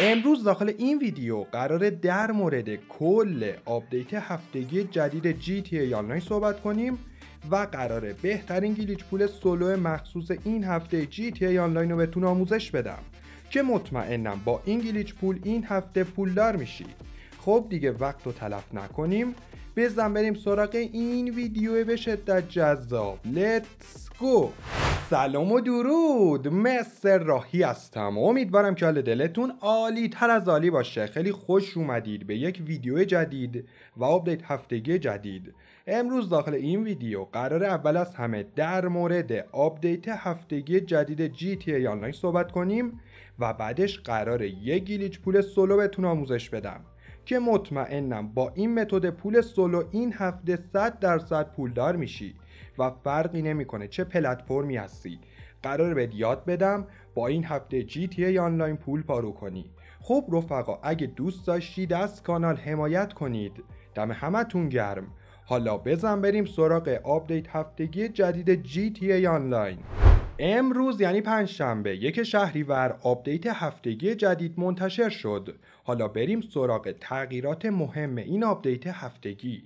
امروز داخل این ویدیو قراره در مورد کل آپدیت هفتگی جدید GTA آنلاین صحبت کنیم و قراره بهترین گلیچ پول سولو مخصوص این هفته GTA آنلاین رو بهتون آموزش بدم که مطمئنم با این گلیچ پول این هفته پولدار میشی خب دیگه وقت رو تلف نکنیم بزن بریم سراغ این ویدیو به شدت جذاب Let's go سلام و درود مصر راهی هستم امیدوارم که حال دلتون عالی تر از عالی باشه خیلی خوش اومدید به یک ویدیو جدید و آپدیت هفتگی جدید امروز داخل این ویدیو قرار اول از همه در مورد آپدیت هفتگی جدید GTA آنلاین صحبت کنیم و بعدش قرار یک گیلیچ پول سولو بهتون آموزش بدم که مطمئنم با این متد پول سولو این هفته 100 درصد پولدار میشی و فرقی نمیکنه چه پلتفرمی هستی قرار بهت یاد بدم با این هفته جی تی آنلاین پول پارو کنی خب رفقا اگه دوست داشتید از کانال حمایت کنید دم همتون گرم حالا بزن بریم سراغ آپدیت هفتگی جدید جی تی آنلاین امروز یعنی پنجشنبه یک شهریور آپدیت هفتگی جدید منتشر شد حالا بریم سراغ تغییرات مهم این آپدیت هفتگی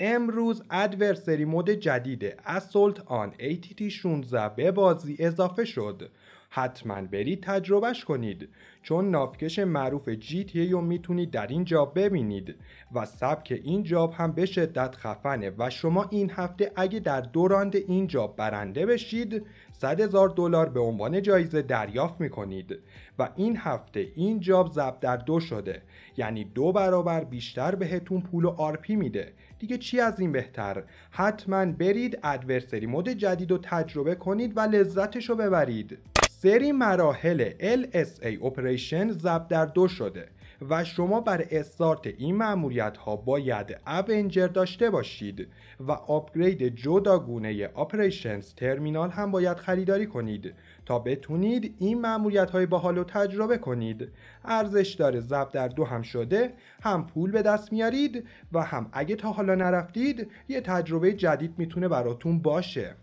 امروز ادورسری مود جدید اسولت آن ATT 16 به بازی اضافه شد حتما برید تجربهش کنید چون نافکش معروف تی رو میتونید در این جاب ببینید و سبک این جاب هم به شدت خفنه و شما این هفته اگه در دو راند این جاب برنده بشید 100 هزار دلار به عنوان جایزه دریافت میکنید و این هفته این جاب زب در دو شده یعنی دو برابر بیشتر بهتون پول و آرپی میده دیگه چی از این بهتر حتما برید ادورسری مود جدید رو تجربه کنید و لذتش رو ببرید سری مراحل LSA Operation زب در دو شده و شما بر استارت این معمولیت ها باید اونجر داشته باشید و آپگرید جداگونه آپریشنز ترمینال هم باید خریداری کنید تا بتونید این معمولیت های باحال رو تجربه کنید ارزش داره ضبط در دو هم شده هم پول به دست میارید و هم اگه تا حالا نرفتید یه تجربه جدید میتونه براتون باشه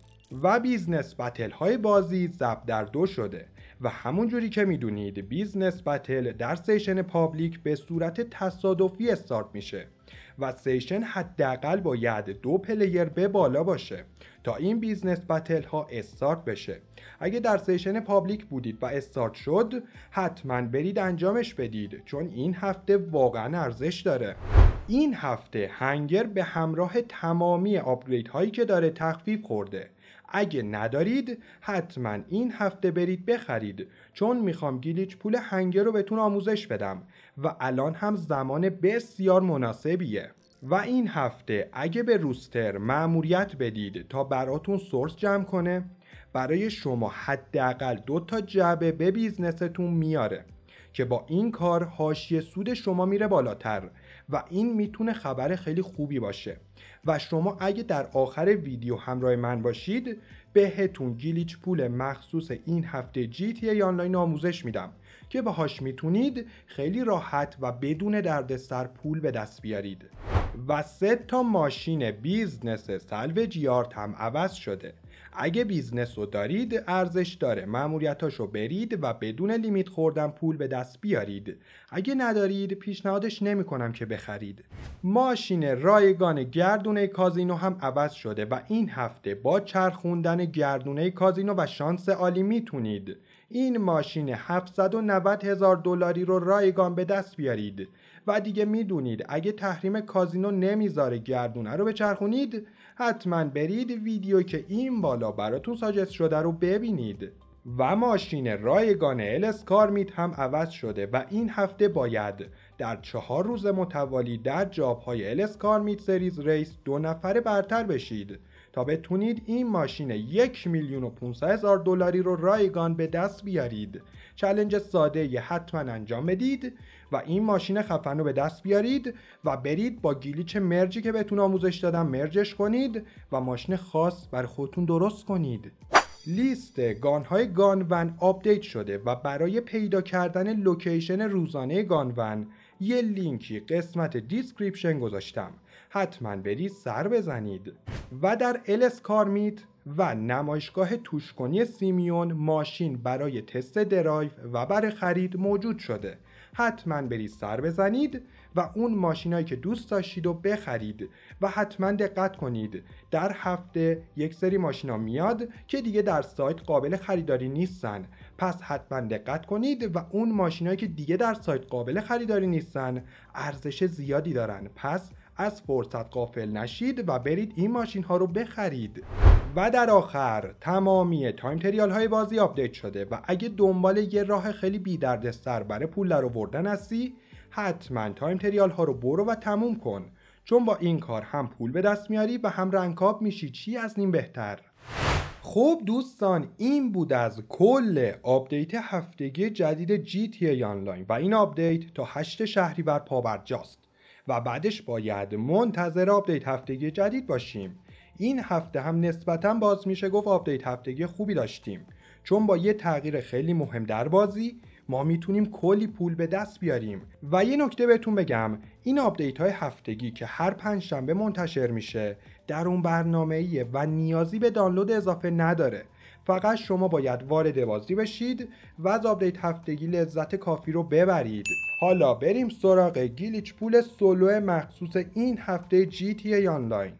و بیزنس بتل های بازی ضبط در دو شده و همون جوری که میدونید بیزنس بتل در سیشن پابلیک به صورت تصادفی استارت میشه و سیشن حداقل باید دو پلیر به بالا باشه تا این بیزنس بتل ها استارت بشه اگه در سیشن پابلیک بودید و استارت شد حتما برید انجامش بدید چون این هفته واقعا ارزش داره این هفته هنگر به همراه تمامی آپگرید هایی که داره تخفیف خورده اگه ندارید حتما این هفته برید بخرید چون میخوام گیلیچ پول هنگه رو بهتون آموزش بدم و الان هم زمان بسیار مناسبیه و این هفته اگه به روستر معموریت بدید تا براتون سورس جمع کنه برای شما حداقل دو تا جعبه به بیزنستون میاره که با این کار حاشیه سود شما میره بالاتر و این میتونه خبر خیلی خوبی باشه و شما اگه در آخر ویدیو همراه من باشید بهتون گلیچ پول مخصوص این هفته GTA آنلاین آموزش میدم که باهاش میتونید خیلی راحت و بدون دردسر پول به دست بیارید و سه تا ماشین بیزنس سلوجیارت هم عوض شده اگه بیزنس رو دارید ارزش داره معمولیتاش رو برید و بدون لیمیت خوردن پول به دست بیارید اگه ندارید پیشنهادش نمیکنم که بخرید ماشین رایگان گردونه کازینو هم عوض شده و این هفته با چرخوندن گردونه کازینو و شانس عالی میتونید این ماشین 790 هزار دلاری رو رایگان به دست بیارید و دیگه میدونید اگه تحریم کازینو نمیذاره گردونه رو چرخونید، حتما برید ویدیو که این بالا براتون ساجست شده رو ببینید و ماشین رایگان الس کارمیت هم عوض شده و این هفته باید در چهار روز متوالی در جاب های الس کارمیت سریز ریس دو نفره برتر بشید تا بتونید این ماشین یک میلیون و 500 هزار دلاری رو رایگان به دست بیارید چلنج ساده یه حتما انجام بدید و این ماشین خفن رو به دست بیارید و برید با گلیچ مرجی که بهتون آموزش دادم مرجش کنید و ماشین خاص بر خودتون درست کنید لیست گانهای ون آپدیت شده و برای پیدا کردن لوکیشن روزانه گان ون یه لینکی قسمت دیسکریپشن گذاشتم حتما برید سر بزنید و در الس کارمیت و نمایشگاه توشکنی سیمیون ماشین برای تست درایو و برای خرید موجود شده حتما برید سر بزنید و اون ماشینایی که دوست داشتید و بخرید و حتما دقت کنید در هفته یک سری ماشینا میاد که دیگه در سایت قابل خریداری نیستن پس حتما دقت کنید و اون ماشینایی که دیگه در سایت قابل خریداری نیستن ارزش زیادی دارن پس از فرصت قافل نشید و برید این ماشین ها رو بخرید و در آخر تمامی تایم تریال های بازی آپدیت شده و اگه دنبال یه راه خیلی بی دردسر برای پول در آوردن هستی حتما تایم تریال ها رو برو و تموم کن چون با این کار هم پول به دست میاری و هم رنگاب میشی چی از نیم بهتر خب دوستان این بود از کل آپدیت هفتگی جدید جی تی آنلاین و این آپدیت تا 8 شهریور پابرجاست و بعدش باید منتظر آپدیت هفتگی جدید باشیم این هفته هم نسبتا باز میشه گفت آپدیت هفتگی خوبی داشتیم چون با یه تغییر خیلی مهم در بازی ما میتونیم کلی پول به دست بیاریم و یه نکته بهتون بگم این آپدیت های هفتگی که هر پنج شنبه منتشر میشه در اون برنامه و نیازی به دانلود اضافه نداره فقط شما باید وارد بازی بشید و از آپدیت هفتگی لذت کافی رو ببرید حالا بریم سراغ گیلیچ پول سولو مخصوص این هفته جی تی آنلاین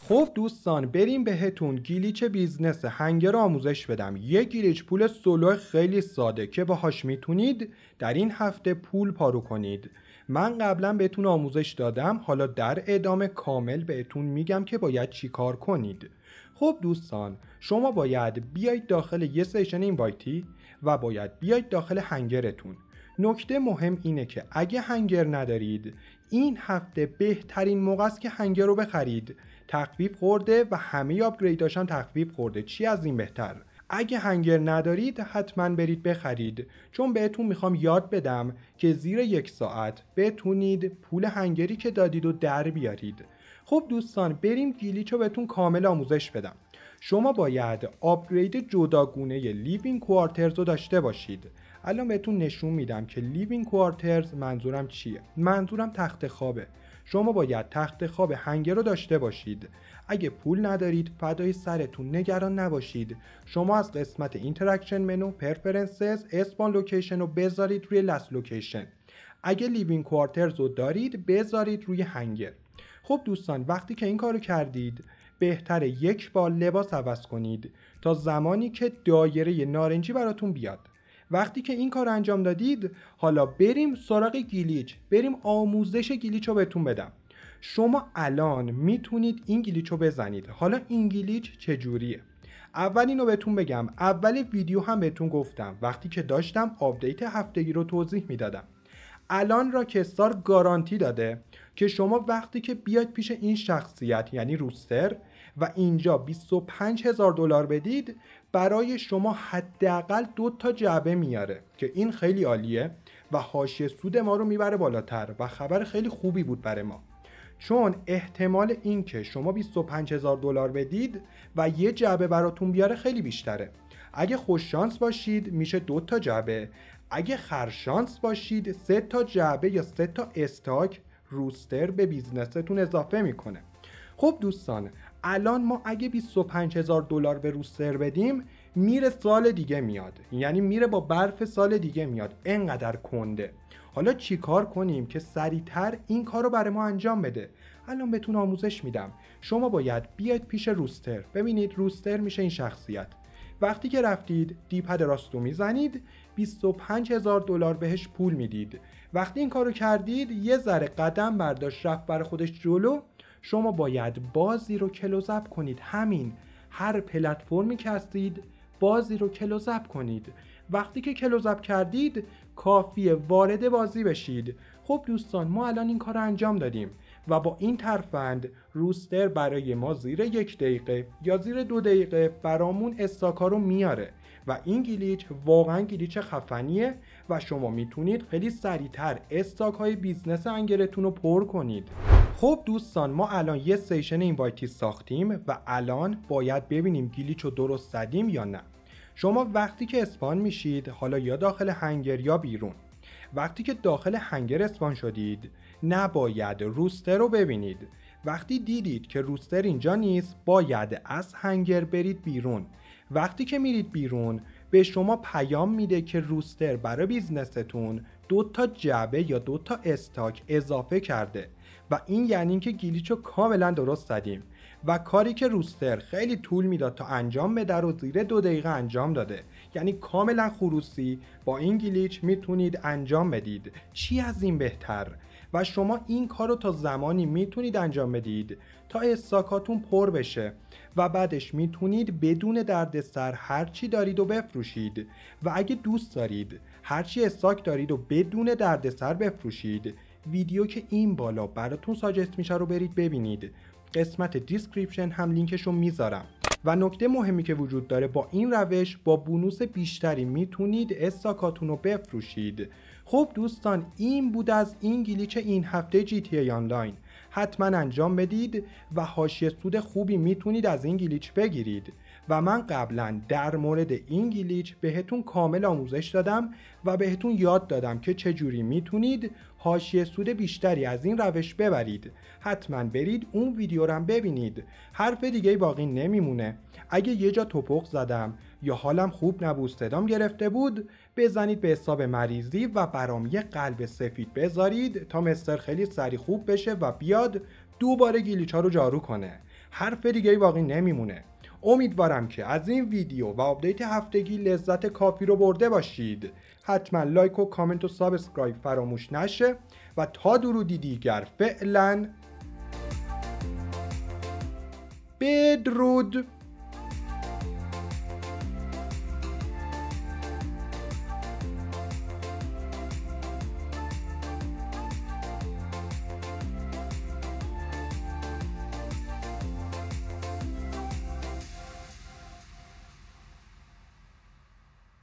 خب دوستان بریم بهتون گلیچ بیزنس رو آموزش بدم یه گلیچ پول سولو خیلی ساده که باهاش میتونید در این هفته پول پارو کنید من قبلا بهتون آموزش دادم حالا در ادامه کامل بهتون میگم که باید چیکار کنید خب دوستان شما باید بیاید داخل یه سیشن وایتی و باید بیاید داخل هنگرتون نکته مهم اینه که اگه هنگر ندارید این هفته بهترین موقع است که هنگر رو بخرید تخفیف خورده و همه آپگریداش هم تخفیف خورده چی از این بهتر اگه هنگر ندارید حتما برید بخرید چون بهتون میخوام یاد بدم که زیر یک ساعت بتونید پول هنگری که دادید و در بیارید خب دوستان بریم گلیچ رو بهتون کامل آموزش بدم شما باید آپگرید جداگونه لیوین کوارترز رو داشته باشید الان بهتون نشون میدم که لیوین کوارترز منظورم چیه منظورم تخت خوابه شما باید تخت خواب هنگر رو داشته باشید اگه پول ندارید فدای سرتون نگران نباشید شما از قسمت اینتراکشن منو پرفرنسز اسپان لوکیشن رو بذارید روی لس لوکیشن اگه لیوین کوارترز رو دارید بذارید روی هنگر خب دوستان وقتی که این کارو کردید بهتره یک بار لباس عوض کنید تا زمانی که دایره نارنجی براتون بیاد وقتی که این کار انجام دادید حالا بریم سراغ گلیچ بریم آموزش گلیچ رو بهتون بدم شما الان میتونید این گلیچ رو بزنید حالا این گلیچ چجوریه اول اینو بهتون بگم اول ویدیو هم بهتون گفتم وقتی که داشتم آپدیت هفتگی رو توضیح میدادم الان را کستار گارانتی داده که شما وقتی که بیاد پیش این شخصیت یعنی روستر و اینجا 25 هزار دلار بدید برای شما حداقل دو تا جعبه میاره که این خیلی عالیه و حاشیه سود ما رو میبره بالاتر و خبر خیلی خوبی بود برای ما چون احتمال اینکه شما 25 هزار دلار بدید و یه جعبه براتون بیاره خیلی بیشتره اگه خوششانس باشید میشه دو تا جعبه اگه خرشانس باشید سه تا جعبه یا سه تا استاک روستر به بیزنستون اضافه میکنه خب دوستان الان ما اگه 25 هزار دلار به روستر بدیم میره سال دیگه میاد یعنی میره با برف سال دیگه میاد انقدر کنده حالا چی کار کنیم که سریعتر این کار رو برای ما انجام بده الان بهتون آموزش میدم شما باید بیاید پیش روستر ببینید روستر میشه این شخصیت وقتی که رفتید دیپد راستو میزنید 25 هزار دلار بهش پول میدید وقتی این کارو کردید یه ذره قدم برداشت رفت بر خودش جلو شما باید بازی رو کلوزب کنید همین هر پلتفرمی که هستید بازی رو کلوزب کنید وقتی که کلوزب کردید کافیه وارد بازی بشید خب دوستان ما الان این کار رو انجام دادیم و با این ترفند روستر برای ما زیر یک دقیقه یا زیر دو دقیقه برامون استاکا رو میاره و این گلیچ واقعا گلیچ خفنیه و شما میتونید خیلی سریعتر استاک های بیزنس انگلتون رو پر کنید خب دوستان ما الان یه سیشن اینوایتی ساختیم و الان باید ببینیم گلیچ رو درست زدیم یا نه شما وقتی که اسپان میشید حالا یا داخل هنگر یا بیرون وقتی که داخل هنگر اسپان شدید نباید روستر رو ببینید وقتی دیدید که روستر اینجا نیست باید از هنگر برید بیرون وقتی که میرید بیرون به شما پیام میده که روستر برای بیزنستون دو تا جعبه یا دو تا استاک اضافه کرده و این یعنی اینکه گلیچو کاملا درست زدیم و کاری که روستر خیلی طول میداد تا انجام بده رو زیر دو دقیقه انجام داده یعنی کاملا خروسی با این گلیچ میتونید انجام بدید چی از این بهتر و شما این کار رو تا زمانی میتونید انجام بدید تا استاکاتون پر بشه و بعدش میتونید بدون دردسر هرچی دارید و بفروشید و اگه دوست دارید هرچی استاک دارید و بدون دردسر بفروشید ویدیو که این بالا براتون ساجست میشه رو برید ببینید قسمت دیسکریپشن هم لینکش رو میذارم و نکته مهمی که وجود داره با این روش با بونوس بیشتری میتونید استاکاتون رو بفروشید خب دوستان این بود از این گلیچ این هفته جی تی آنلاین حتما انجام بدید و حاشیه سود خوبی میتونید از این گلیچ بگیرید و من قبلا در مورد این گلیچ بهتون کامل آموزش دادم و بهتون یاد دادم که چجوری میتونید حاشیه سود بیشتری از این روش ببرید حتما برید اون ویدیو رو هم ببینید حرف دیگه باقی نمیمونه اگه یه جا توپق زدم یا حالم خوب نبود صدام گرفته بود بزنید به حساب مریضی و برام قلب سفید بذارید تا مستر خیلی سری خوب بشه و بیاد دوباره گیلیچا رو جارو کنه حرف دیگه ای باقی نمیمونه امیدوارم که از این ویدیو و آپدیت هفتگی لذت کافی رو برده باشید حتما لایک و کامنت و سابسکرایب فراموش نشه و تا درودی دیگر فعلا بدرود